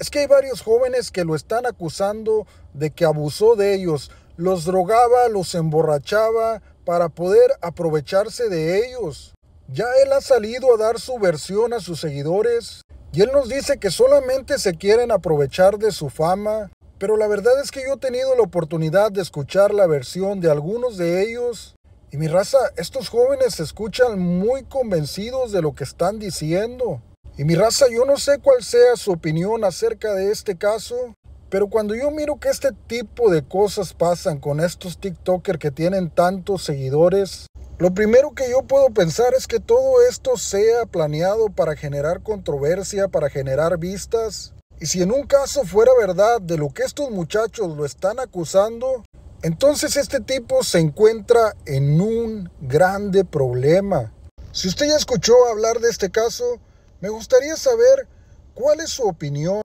Es que hay varios jóvenes que lo están acusando de que abusó de ellos, los drogaba, los emborrachaba para poder aprovecharse de ellos. Ya él ha salido a dar su versión a sus seguidores y él nos dice que solamente se quieren aprovechar de su fama. Pero la verdad es que yo he tenido la oportunidad de escuchar la versión de algunos de ellos y mi raza, estos jóvenes se escuchan muy convencidos de lo que están diciendo. Y mi raza, yo no sé cuál sea su opinión acerca de este caso, pero cuando yo miro que este tipo de cosas pasan con estos TikTokers que tienen tantos seguidores, lo primero que yo puedo pensar es que todo esto sea planeado para generar controversia, para generar vistas. Y si en un caso fuera verdad de lo que estos muchachos lo están acusando, entonces este tipo se encuentra en un grande problema. Si usted ya escuchó hablar de este caso, me gustaría saber cuál es su opinión.